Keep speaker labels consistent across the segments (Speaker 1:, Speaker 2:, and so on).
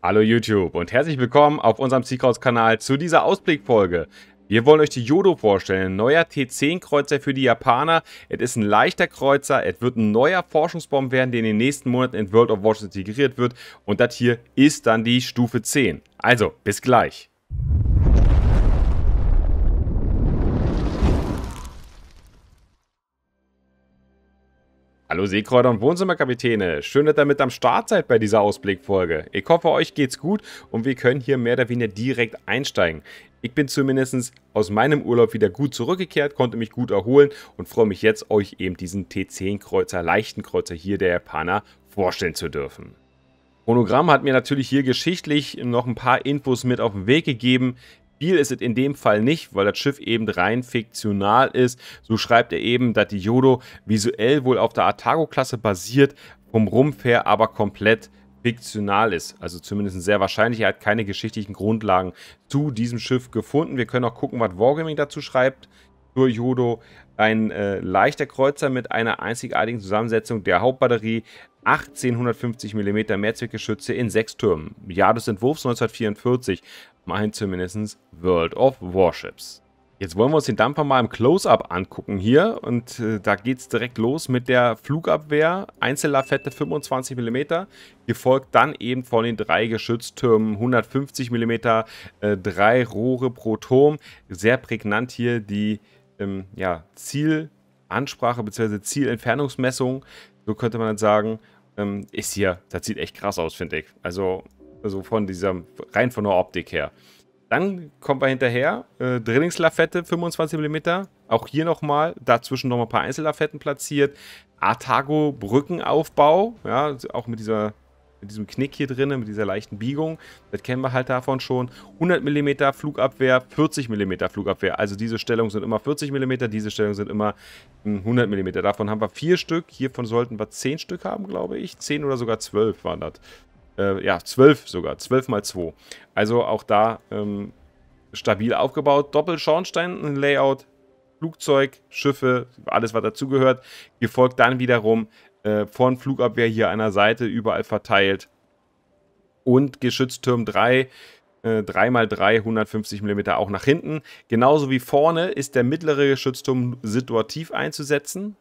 Speaker 1: Hallo YouTube und herzlich willkommen auf unserem Seakraus-Kanal zu dieser Ausblickfolge. Wir wollen euch die Yodo vorstellen, neuer T10-Kreuzer für die Japaner. Es ist ein leichter Kreuzer, es wird ein neuer Forschungsbaum werden, der in den nächsten Monaten in World of Wars integriert wird. Und das hier ist dann die Stufe 10. Also, bis gleich. Hallo Seekräuter und Wohnzimmerkapitäne, schön, dass ihr mit am Start seid bei dieser Ausblickfolge. Ich hoffe, euch geht's gut und wir können hier mehr oder weniger direkt einsteigen. Ich bin zumindest aus meinem Urlaub wieder gut zurückgekehrt, konnte mich gut erholen und freue mich jetzt, euch eben diesen T10-Kreuzer, leichten Kreuzer hier der Japaner vorstellen zu dürfen. Monogramm hat mir natürlich hier geschichtlich noch ein paar Infos mit auf den Weg gegeben, Spiel ist es in dem Fall nicht, weil das Schiff eben rein fiktional ist. So schreibt er eben, dass die Yodo visuell wohl auf der Artago-Klasse basiert, vom Rumpf her aber komplett fiktional ist. Also zumindest sehr wahrscheinlich. Er hat keine geschichtlichen Grundlagen zu diesem Schiff gefunden. Wir können auch gucken, was Wargaming dazu schreibt zur Yodo. Ein äh, leichter Kreuzer mit einer einzigartigen Zusammensetzung der Hauptbatterie, 1850 mm Mehrzweckgeschütze in sechs Türmen. Jahr des Entwurfs 1944, meint zumindest World of Warships. Jetzt wollen wir uns den Dampfer mal im Close-Up angucken hier und äh, da geht es direkt los mit der Flugabwehr, Einzellafette 25 mm, gefolgt dann eben von den drei Geschütztürmen 150 mm, äh, drei Rohre pro Turm, sehr prägnant hier die ähm, ja, Zielansprache bzw. Zielentfernungsmessung, so könnte man jetzt sagen, ähm, ist hier, das sieht echt krass aus, finde ich. Also, also von dieser, rein von der Optik her. Dann kommen wir hinterher, äh, Drillingslafette 25 mm, auch hier nochmal, dazwischen nochmal ein paar Einzellafetten platziert, Artago Brückenaufbau, ja, auch mit dieser mit diesem Knick hier drin, mit dieser leichten Biegung. Das kennen wir halt davon schon. 100 mm Flugabwehr, 40 mm Flugabwehr. Also diese Stellungen sind immer 40 mm, diese Stellungen sind immer 100 hm, mm. Davon haben wir vier Stück. Hiervon sollten wir zehn Stück haben, glaube ich. Zehn oder sogar zwölf waren das. Äh, ja, zwölf sogar. Zwölf mal zwei. Also auch da ähm, stabil aufgebaut. Doppelschornstein-Layout. Flugzeug, Schiffe, alles was dazugehört. Gefolgt dann wiederum äh, von Flugabwehr hier an der Seite überall verteilt. Und Geschütztürm 3, äh, 3x3, 150 mm auch nach hinten. Genauso wie vorne ist der mittlere Geschützturm situativ einzusetzen.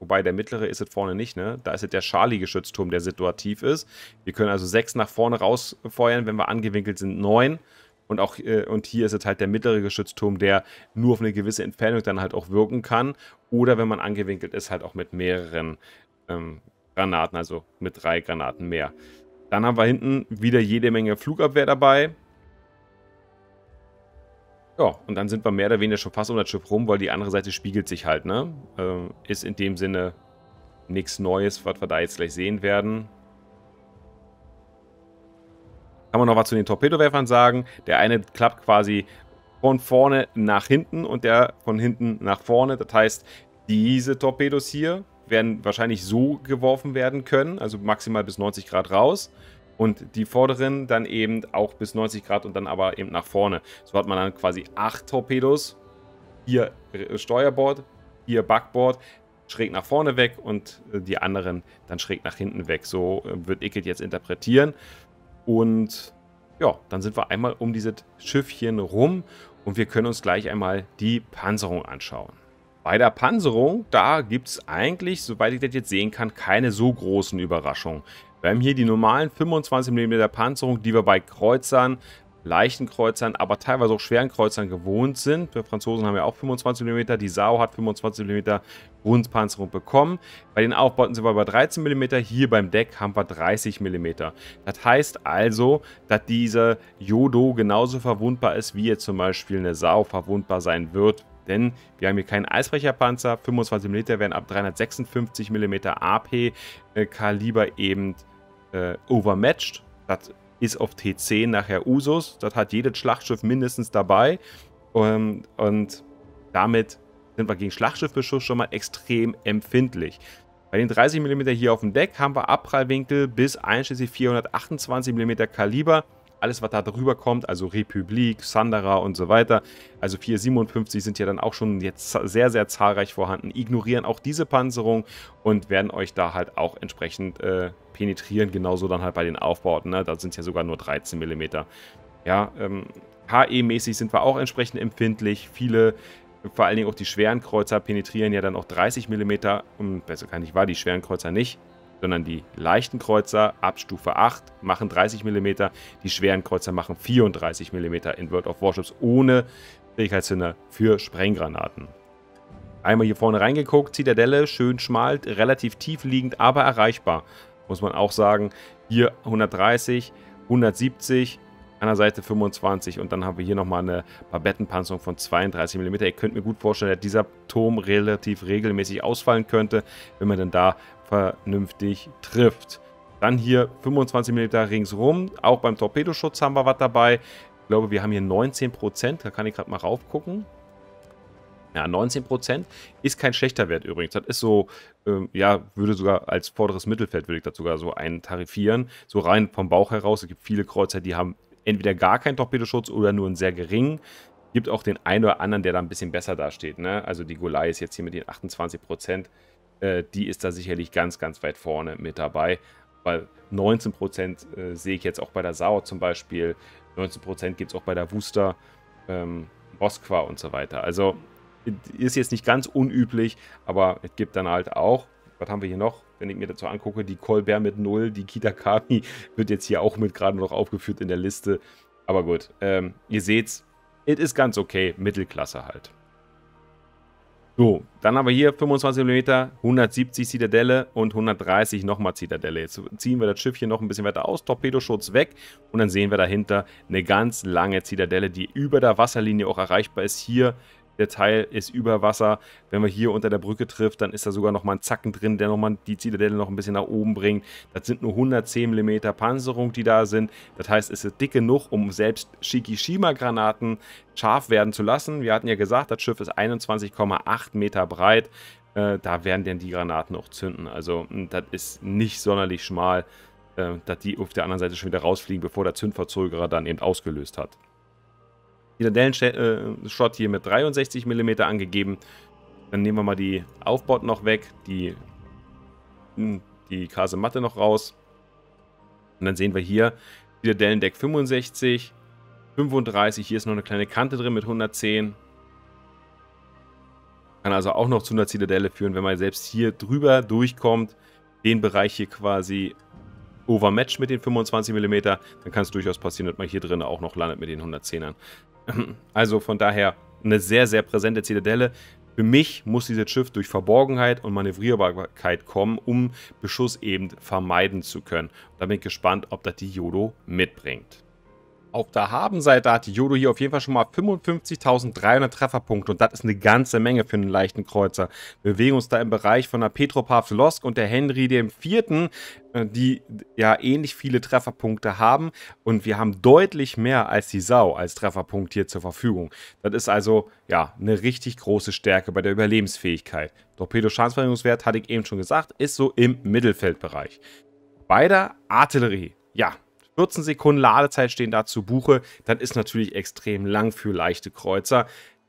Speaker 1: Wobei der mittlere ist es vorne nicht, ne? Da ist es der Charlie-Geschützturm, der situativ ist. Wir können also sechs nach vorne rausfeuern, wenn wir angewinkelt sind, neun. Und auch äh, und hier ist es halt der mittlere Geschützturm, der nur auf eine gewisse Entfernung dann halt auch wirken kann. Oder wenn man angewinkelt ist, halt auch mit mehreren ähm, Granaten, also mit drei Granaten mehr. Dann haben wir hinten wieder jede Menge Flugabwehr dabei. Ja, und dann sind wir mehr oder weniger schon fast um das Schiff rum, weil die andere Seite spiegelt sich halt, ne? Ähm, ist in dem Sinne nichts Neues, was wir da jetzt gleich sehen werden. Kann man noch was zu den Torpedowerfern sagen? Der eine klappt quasi von vorne nach hinten und der von hinten nach vorne. Das heißt, diese Torpedos hier werden wahrscheinlich so geworfen werden können, also maximal bis 90 Grad raus. Und die vorderen dann eben auch bis 90 Grad und dann aber eben nach vorne. So hat man dann quasi acht Torpedos. Hier äh, Steuerbord, hier Backbord, schräg nach vorne weg und äh, die anderen dann schräg nach hinten weg. So äh, wird Icket jetzt interpretieren. Und ja, dann sind wir einmal um dieses Schiffchen rum und wir können uns gleich einmal die Panzerung anschauen. Bei der Panzerung, da gibt es eigentlich, soweit ich das jetzt sehen kann, keine so großen Überraschungen. Wir haben hier die normalen 25 mm Panzerung, die wir bei Kreuzern, leichten Kreuzern, aber teilweise auch schweren Kreuzern gewohnt sind. Wir Franzosen haben ja auch 25 mm, die Sau hat 25 mm Grundpanzerung bekommen. Bei den Aufbauten sind wir bei 13 mm, hier beim Deck haben wir 30 mm. Das heißt also, dass diese Jodo genauso verwundbar ist, wie jetzt zum Beispiel eine Sau verwundbar sein wird, denn wir haben hier keinen Eisbrecherpanzer. 25 mm werden ab 356 mm AP äh, Kaliber eben äh, overmatched. Das ist auf T10 nachher Usus. Das hat jedes Schlachtschiff mindestens dabei. und, ähm, und damit sind wir gegen Schlachtschiffbeschuss schon mal extrem empfindlich. Bei den 30 mm hier auf dem Deck haben wir Abprallwinkel bis einschließlich 428 mm Kaliber alles, was da drüber kommt, also Republik, Sandera und so weiter, also 457 sind ja dann auch schon jetzt sehr, sehr zahlreich vorhanden, ignorieren auch diese Panzerung und werden euch da halt auch entsprechend äh, penetrieren, genauso dann halt bei den Aufbauten, ne? da sind ja sogar nur 13 mm. Ja, ähm, HE-mäßig sind wir auch entsprechend empfindlich, viele vor allen Dingen auch die schweren Kreuzer penetrieren ja dann auch 30 mm. Besser kann ich war die schweren Kreuzer nicht sondern die leichten Kreuzer ab Stufe 8 machen 30 mm, die schweren Kreuzer machen 34 mm in World of Warships ohne Fähigkeitshänder für Sprenggranaten. Einmal hier vorne reingeguckt, Zitadelle, schön schmal, relativ tief liegend, aber erreichbar. Muss man auch sagen, hier 130, 170, einer Seite 25 und dann haben wir hier nochmal eine Babettenpanzerung von 32 mm. Ihr könnt mir gut vorstellen, dass dieser Turm relativ regelmäßig ausfallen könnte, wenn man denn da vernünftig trifft. Dann hier 25 mm ringsrum. Auch beim Torpedoschutz haben wir was dabei. Ich glaube, wir haben hier 19%. Da kann ich gerade mal raufgucken. Ja, 19% ist kein schlechter Wert übrigens. Das ist so, ähm, ja, würde sogar als vorderes Mittelfeld, würde ich das sogar so eintarifieren. So rein vom Bauch heraus. Es gibt viele Kreuzer, die haben entweder gar keinen Torpedoschutz oder nur einen sehr geringen. Gibt auch den einen oder anderen, der da ein bisschen besser dasteht. Ne? Also die Golai ist jetzt hier mit den 28 Prozent. Äh, die ist da sicherlich ganz, ganz weit vorne mit dabei. Weil 19 Prozent äh, sehe ich jetzt auch bei der Sau zum Beispiel. 19 Prozent gibt es auch bei der Wuster, ähm, Moskwa und so weiter. Also ist jetzt nicht ganz unüblich, aber es gibt dann halt auch, was haben wir hier noch? wenn ich mir dazu angucke, die Colbert mit 0, die Kitakami wird jetzt hier auch mit gerade noch aufgeführt in der Liste. Aber gut, ähm, ihr seht's, es ist ganz okay, Mittelklasse halt. So, dann haben wir hier 25 mm, 170 Zitadelle und 130 nochmal Zitadelle. Jetzt ziehen wir das Schiff hier noch ein bisschen weiter aus, Torpedoschutz weg und dann sehen wir dahinter eine ganz lange Zitadelle, die über der Wasserlinie auch erreichbar ist. Hier der Teil ist über Wasser. Wenn man hier unter der Brücke trifft, dann ist da sogar nochmal ein Zacken drin, der nochmal die Zitadelle noch ein bisschen nach oben bringt. Das sind nur 110 mm Panzerung, die da sind. Das heißt, es ist dick genug, um selbst Shikishima-Granaten scharf werden zu lassen. Wir hatten ja gesagt, das Schiff ist 21,8 Meter breit. Äh, da werden denn die Granaten auch zünden. Also hm, das ist nicht sonderlich schmal, äh, dass die auf der anderen Seite schon wieder rausfliegen, bevor der Zündverzögerer dann eben ausgelöst hat wieder äh, shot hier mit 63 mm angegeben. Dann nehmen wir mal die Aufbauten noch weg, die, hm, die Kasematte noch raus. Und dann sehen wir hier wieder deck 65, 35. Hier ist noch eine kleine Kante drin mit 110. Kann also auch noch zu einer Zitadelle führen, wenn man selbst hier drüber durchkommt, den Bereich hier quasi overmatch mit den 25 mm, dann kann es durchaus passieren, dass man hier drin auch noch landet mit den 110ern. Also von daher eine sehr, sehr präsente Zitadelle. Für mich muss dieses Schiff durch Verborgenheit und Manövrierbarkeit kommen, um Beschuss eben vermeiden zu können. Da bin ich gespannt, ob das die Yodo mitbringt. Auf der Habenseite hat Jodo hier auf jeden Fall schon mal 55.300 Trefferpunkte und das ist eine ganze Menge für einen leichten Kreuzer. Wir bewegen uns da im Bereich von der Petro Pavlovsk und der Henry dem Vierten, äh, die ja ähnlich viele Trefferpunkte haben und wir haben deutlich mehr als die Sau als Trefferpunkt hier zur Verfügung. Das ist also ja eine richtig große Stärke bei der Überlebensfähigkeit. Torpedo-Schadensverringerungswert, hatte ich eben schon gesagt, ist so im Mittelfeldbereich. Bei der Artillerie, ja, 14 Sekunden Ladezeit stehen da zu Buche. dann ist natürlich extrem lang für leichte Kreuzer.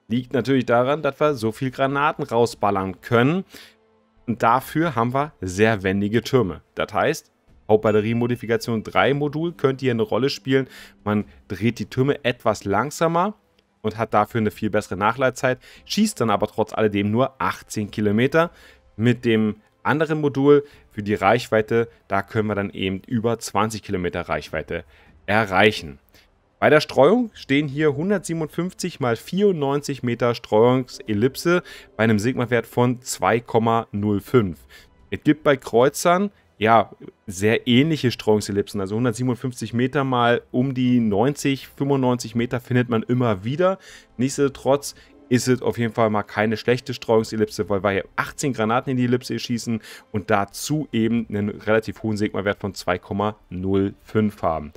Speaker 1: Liegt natürlich daran, dass wir so viel Granaten rausballern können. Und dafür haben wir sehr wendige Türme. Das heißt, Hauptbatteriemodifikation 3 Modul könnte hier eine Rolle spielen. Man dreht die Türme etwas langsamer und hat dafür eine viel bessere Nachleitzeit, schießt dann aber trotz alledem nur 18 Kilometer. Mit dem anderen Modul für die Reichweite, da können wir dann eben über 20 Kilometer Reichweite erreichen. Bei der Streuung stehen hier 157 mal 94 Meter Streuungsellipse bei einem Sigma-Wert von 2,05. Es gibt bei Kreuzern ja sehr ähnliche Streuungsellipsen, also 157 Meter mal um die 90, 95 Meter findet man immer wieder. Nichtsdestotrotz ist es auf jeden Fall mal keine schlechte Streuungsellipse, weil wir hier 18 Granaten in die Ellipse schießen und dazu eben einen relativ hohen Sigma-Wert von 2,05 haben.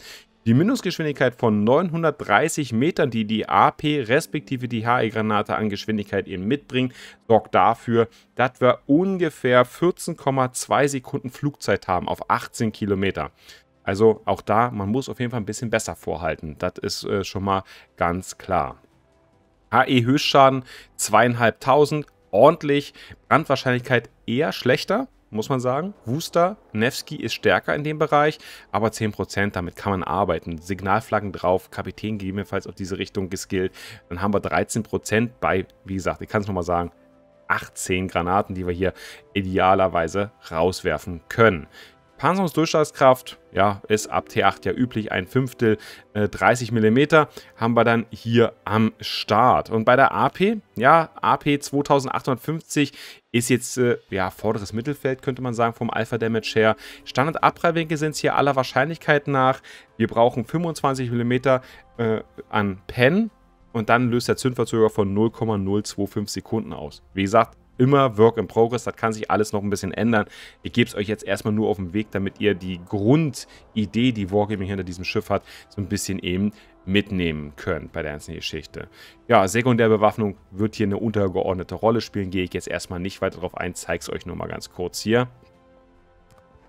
Speaker 1: Die Mindestgeschwindigkeit von 930 Metern, die die AP respektive die HE-Granate an Geschwindigkeit eben mitbringt, sorgt dafür, dass wir ungefähr 14,2 Sekunden Flugzeit haben auf 18 Kilometer. Also auch da, man muss auf jeden Fall ein bisschen besser vorhalten. Das ist äh, schon mal ganz klar he Höchstschaden 2500, ordentlich. Brandwahrscheinlichkeit eher schlechter, muss man sagen. Wooster, Nevsky ist stärker in dem Bereich, aber 10%, damit kann man arbeiten. Signalflaggen drauf, Kapitän gegebenenfalls auf diese Richtung geskillt. Dann haben wir 13% bei, wie gesagt, ich kann es nochmal sagen, 18 Granaten, die wir hier idealerweise rauswerfen können. Panzerungsdurchschlagskraft, ja, ist ab T8 ja üblich, ein Fünftel, äh, 30 mm, haben wir dann hier am Start. Und bei der AP, ja, AP 2850 ist jetzt, äh, ja, vorderes Mittelfeld, könnte man sagen, vom Alpha Damage her. Standard Abprallwinkel sind es hier aller Wahrscheinlichkeit nach. Wir brauchen 25 mm äh, an Pen, und dann löst der Zündverzöger von 0,025 Sekunden aus. Wie gesagt, immer Work in Progress. Das kann sich alles noch ein bisschen ändern. Ich gebe es euch jetzt erstmal nur auf den Weg, damit ihr die Grundidee, die Wargaming hinter diesem Schiff hat, so ein bisschen eben mitnehmen könnt bei der ganzen Geschichte. Ja, Sekundärbewaffnung wird hier eine untergeordnete Rolle spielen. Gehe ich jetzt erstmal nicht weiter drauf ein, zeige es euch nur mal ganz kurz hier.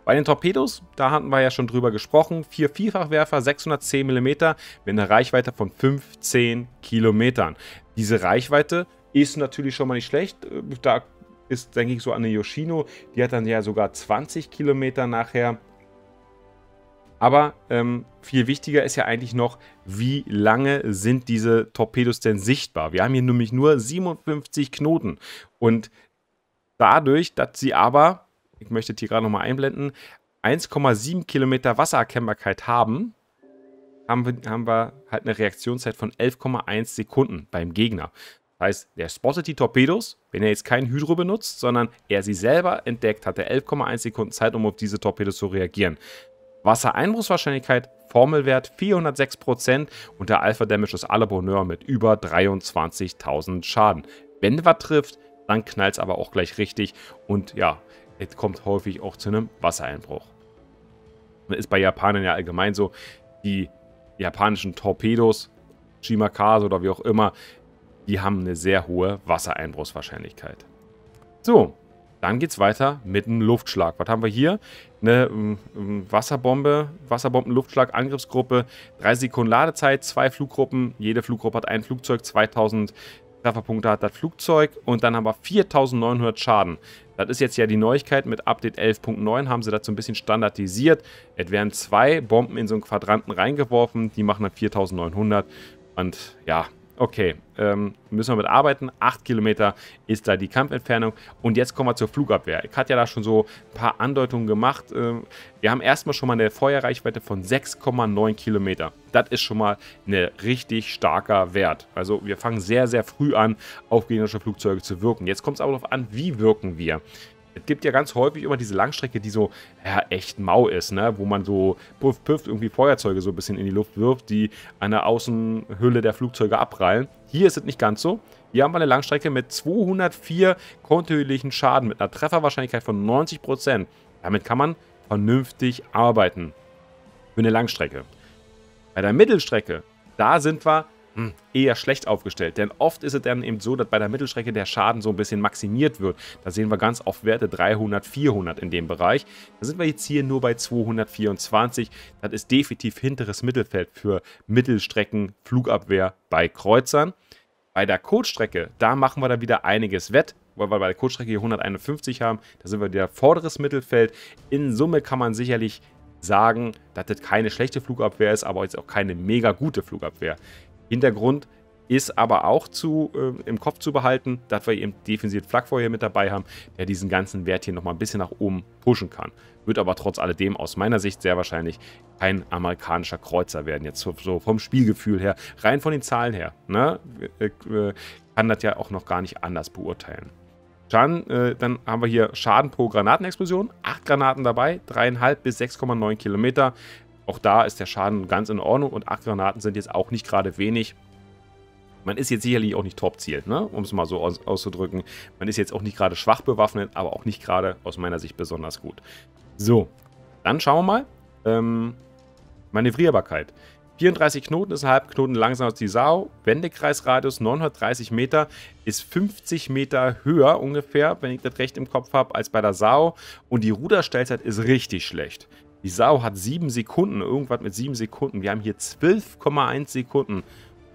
Speaker 1: Bei den Torpedos, da hatten wir ja schon drüber gesprochen, vier Vielfachwerfer, 610 mm mit einer Reichweite von 15 Kilometern. Diese Reichweite ist natürlich schon mal nicht schlecht. Äh, da ist, denke ich, so eine Yoshino. Die hat dann ja sogar 20 Kilometer nachher. Aber ähm, viel wichtiger ist ja eigentlich noch, wie lange sind diese Torpedos denn sichtbar? Wir haben hier nämlich nur 57 Knoten. Und dadurch, dass sie aber, ich möchte hier gerade nochmal einblenden, 1,7 Kilometer Wassererkennbarkeit haben, haben wir, haben wir halt eine Reaktionszeit von 11,1 Sekunden beim Gegner. Das heißt, der spottet die Torpedos, wenn er jetzt keinen Hydro benutzt, sondern er sie selber entdeckt, hat er 11,1 Sekunden Zeit, um auf diese Torpedos zu reagieren. Wassereinbruchswahrscheinlichkeit, Formelwert 406% und der Alpha-Damage ist alle Bonheur mit über 23.000 Schaden. Wenn was trifft, dann knallt es aber auch gleich richtig und ja, es kommt häufig auch zu einem Wassereinbruch. Das ist bei Japanern ja allgemein so, die japanischen Torpedos, Shimakaze oder wie auch immer, die haben eine sehr hohe Wassereinbruchswahrscheinlichkeit. So, dann geht's weiter mit einem Luftschlag. Was haben wir hier? Eine ähm, ähm Wasserbombe, Wasserbomben-Luftschlag, Angriffsgruppe, 30 Sekunden Ladezeit, zwei Fluggruppen. Jede Fluggruppe hat ein Flugzeug, 2000 Trefferpunkte hat das Flugzeug und dann haben wir 4900 Schaden. Das ist jetzt ja die Neuigkeit mit Update 11.9 haben sie das so ein bisschen standardisiert. Es werden zwei Bomben in so einen Quadranten reingeworfen, die machen dann 4900 und ja, okay, ähm, müssen wir mit arbeiten. Acht Kilometer ist da die Kampfentfernung. Und jetzt kommen wir zur Flugabwehr. Ich hatte ja da schon so ein paar Andeutungen gemacht. Ähm, wir haben erstmal schon mal eine Feuerreichweite von 6,9 Kilometer. Das ist schon mal ein richtig starker Wert. Also wir fangen sehr, sehr früh an, auf gegnerische Flugzeuge zu wirken. Jetzt kommt es aber darauf an, wie wirken wir. Es gibt ja ganz häufig immer diese Langstrecke, die so ja, echt mau ist, ne? wo man so puff, puff irgendwie Feuerzeuge so ein bisschen in die Luft wirft, die an der Außenhülle der Flugzeuge abprallen. Hier ist es nicht ganz so. Hier haben wir eine Langstrecke mit 204 kontinuierlichen Schaden mit einer Trefferwahrscheinlichkeit von 90%. Damit kann man vernünftig arbeiten. Für eine Langstrecke. Bei der Mittelstrecke, da sind wir hm. eher schlecht aufgestellt. Denn oft ist es dann eben so, dass bei der Mittelstrecke der Schaden so ein bisschen maximiert wird. Da sehen wir ganz oft Werte 300, 400 in dem Bereich. Da sind wir jetzt hier nur bei 224. Das ist definitiv hinteres Mittelfeld für Mittelstrecken, Flugabwehr bei Kreuzern. Bei der Codestrecke, da machen wir dann wieder einiges wett, weil wir bei der Codestrecke hier 151 haben. Da sind wir wieder vorderes Mittelfeld. In Summe kann man sicherlich sagen, dass das keine schlechte Flugabwehr ist, aber jetzt auch keine mega gute Flugabwehr. Hintergrund ist aber auch zu, äh, im Kopf zu behalten, dass wir eben defensiv Flakfeuer mit dabei haben, der diesen ganzen Wert hier nochmal ein bisschen nach oben pushen kann. Wird aber trotz alledem aus meiner Sicht sehr wahrscheinlich kein amerikanischer Kreuzer werden. Jetzt so, vom Spielgefühl her, rein von den Zahlen her. Ne? Äh, äh, kann das ja auch noch gar nicht anders beurteilen. Dann, äh, dann, haben wir hier Schaden pro Granatenexplosion. Acht Granaten dabei, 3,5 bis 6,9 Kilometer. Auch da ist der Schaden ganz in Ordnung und 8 Granaten sind jetzt auch nicht gerade wenig. Man ist jetzt sicherlich auch nicht Top-Ziel, ne? um es mal so aus auszudrücken. Man ist jetzt auch nicht gerade schwach bewaffnet, aber auch nicht gerade aus meiner Sicht besonders gut. So, dann schauen wir mal. Ähm, Manövrierbarkeit. 34 Knoten ist ein Halbknoten langsam als die Sau. Wendekreisradius 930 Meter ist 50 Meter höher ungefähr, wenn ich das recht im Kopf habe, als bei der Sau. Und die Ruderstellzeit ist richtig schlecht. Die Sau hat 7 Sekunden, irgendwas mit 7 Sekunden. Wir haben hier 12,1 Sekunden.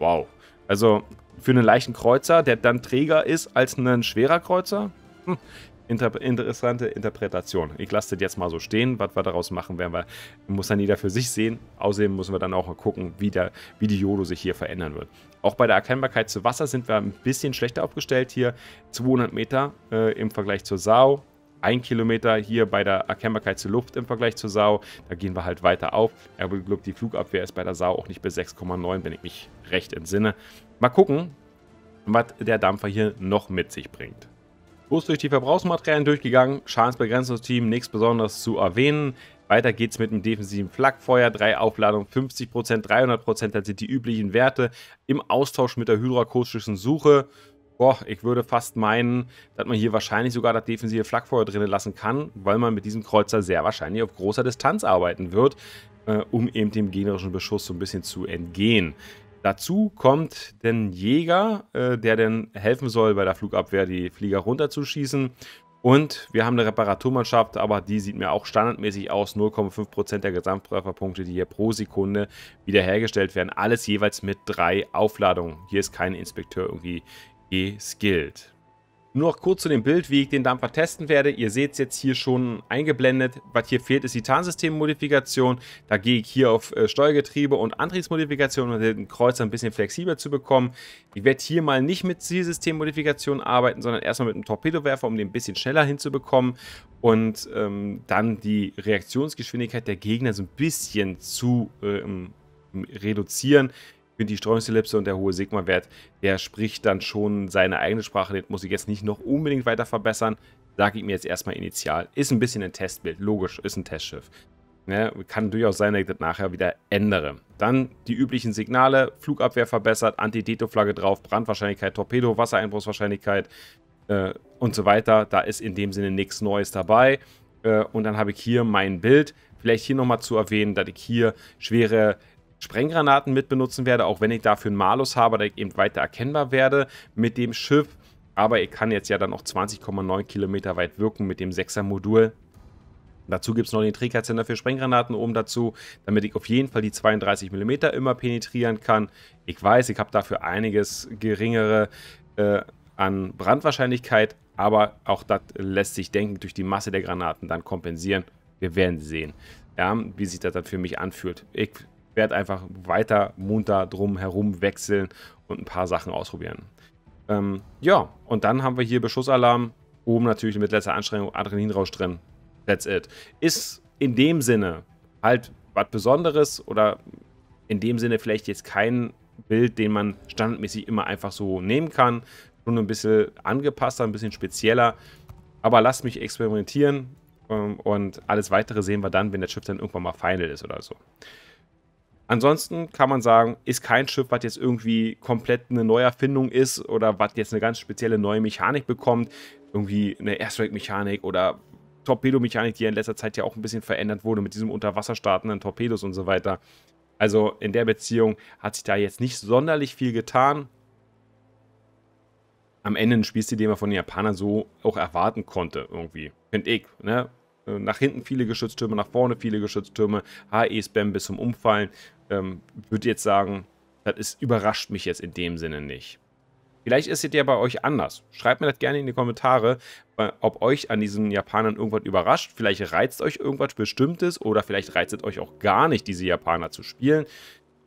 Speaker 1: Wow. Also für einen leichten Kreuzer, der dann Träger ist als ein schwerer Kreuzer? Hm. Inter interessante Interpretation. Ich lasse das jetzt mal so stehen. Was wir daraus machen werden, wir, muss dann jeder für sich sehen. Außerdem müssen wir dann auch mal gucken, wie, der, wie die Jodo sich hier verändern wird. Auch bei der Erkennbarkeit zu Wasser sind wir ein bisschen schlechter aufgestellt hier. 200 Meter äh, im Vergleich zur Sau ein Kilometer hier bei der Erkennbarkeit zur Luft im Vergleich zur Sau. Da gehen wir halt weiter auf. Aber Glück, die Flugabwehr ist bei der Sau auch nicht bis 6,9, wenn ich mich recht entsinne. Mal gucken, was der Dampfer hier noch mit sich bringt. Groß durch die Verbrauchsmaterialien durchgegangen, Schadensbegrenzungsteam, nichts Besonderes zu erwähnen. Weiter geht's mit dem defensiven Flakfeuer, Drei Aufladungen, 50%, 300%, das sind die üblichen Werte. Im Austausch mit der hydrakustischen Suche Boah, ich würde fast meinen, dass man hier wahrscheinlich sogar das defensive Flakfeuer drinnen lassen kann, weil man mit diesem Kreuzer sehr wahrscheinlich auf großer Distanz arbeiten wird, äh, um eben dem gegnerischen Beschuss so ein bisschen zu entgehen. Dazu kommt den Jäger, äh, der dann helfen soll, bei der Flugabwehr die Flieger runterzuschießen. Und wir haben eine Reparaturmannschaft, aber die sieht mir auch standardmäßig aus. 0,5% der Gesamttrefferpunkte, die hier pro Sekunde wiederhergestellt werden. Alles jeweils mit drei Aufladungen. Hier ist kein Inspekteur irgendwie geskillt. Nur noch kurz zu dem Bild, wie ich den Dampfer testen werde. Ihr seht es jetzt hier schon eingeblendet. Was hier fehlt, ist die Tarnsystemmodifikation. Da gehe ich hier auf äh, Steuergetriebe und Antriebsmodifikation, um den Kreuzer ein bisschen flexibler zu bekommen. Ich werde hier mal nicht mit Zielsystemmodifikation arbeiten, sondern erstmal mit einem Torpedowerfer, um den ein bisschen schneller hinzubekommen. Und ähm, dann die Reaktionsgeschwindigkeit der Gegner so ein bisschen zu ähm, reduzieren die Streuungsellipse und der hohe Sigma-Wert, der spricht dann schon seine eigene Sprache. Den muss ich jetzt nicht noch unbedingt weiter verbessern. Sage ich mir jetzt erstmal initial. Ist ein bisschen ein Testbild. Logisch, ist ein Testschiff. Ja, ne, kann durchaus sein, dass ich das nachher wieder ändere. Dann die üblichen Signale. Flugabwehr verbessert, Anti-Deto-Flagge drauf, Brandwahrscheinlichkeit, Torpedo, Wassereinbruchswahrscheinlichkeit äh, und so weiter. Da ist in dem Sinne nichts Neues dabei. Äh, und dann habe ich hier mein Bild. Vielleicht hier nochmal zu erwähnen, dass ich hier schwere Sprenggranaten mit benutzen werde, auch wenn ich dafür einen Malus habe, der eben weiter erkennbar werde mit dem Schiff. Aber ich kann jetzt ja dann auch 20,9 Kilometer weit wirken mit dem 6er Modul. Dazu gibt es noch den Trägheitssender für Sprenggranaten oben dazu, damit ich auf jeden Fall die 32 mm immer penetrieren kann. Ich weiß, ich habe dafür einiges geringere äh, an Brandwahrscheinlichkeit, aber auch das lässt sich, denken durch die Masse der Granaten dann kompensieren. Wir werden sehen, ja, wie sich das dann für mich anfühlt. Ich werde einfach weiter munter drum herum wechseln und ein paar Sachen ausprobieren. Ähm, ja, und dann haben wir hier Beschussalarm. Oben natürlich mit letzter Anstrengung Adrenalinrausch drin. That's it. Ist in dem Sinne halt was Besonderes oder in dem Sinne vielleicht jetzt kein Bild, den man standardmäßig immer einfach so nehmen kann. Schon ein bisschen angepasster, ein bisschen spezieller. Aber lasst mich experimentieren ähm, und alles weitere sehen wir dann, wenn der Chip dann irgendwann mal final ist oder so. Ansonsten kann man sagen, ist kein Schiff, was jetzt irgendwie komplett eine Neuerfindung ist oder was jetzt eine ganz spezielle neue Mechanik bekommt, irgendwie eine Airstrike-Mechanik oder Torpedomechanik, die ja in letzter Zeit ja auch ein bisschen verändert wurde mit diesem Unterwasser startenden Torpedos und so weiter. Also in der Beziehung hat sich da jetzt nicht sonderlich viel getan. Am Ende ein Spielstil, den man von den Japanern so auch erwarten konnte, irgendwie. Finde ich, ne? Äh, nach hinten viele Geschütztürme, nach vorne viele Geschütztürme, HE-Spam bis zum Umfallen. Ähm, würde jetzt sagen, das ist, überrascht mich jetzt in dem Sinne nicht. Vielleicht ist es ja bei euch anders. Schreibt mir das gerne in die Kommentare, äh, ob euch an diesen Japanern irgendwas überrascht. Vielleicht reizt euch irgendwas Bestimmtes oder vielleicht reizt es euch auch gar nicht, diese Japaner zu spielen.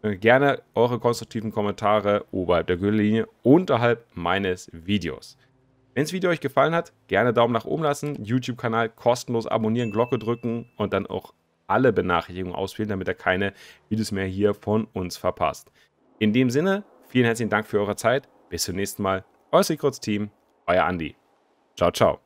Speaker 1: Äh, gerne eure konstruktiven Kommentare oberhalb der Gürtellinie unterhalb meines Videos. Wenn das Video euch gefallen hat, gerne Daumen nach oben lassen, YouTube-Kanal kostenlos abonnieren, Glocke drücken und dann auch alle Benachrichtigungen auswählen, damit ihr keine Videos mehr hier von uns verpasst. In dem Sinne, vielen herzlichen Dank für eure Zeit. Bis zum nächsten Mal. Euer Secrets Team, euer Andi. Ciao, ciao.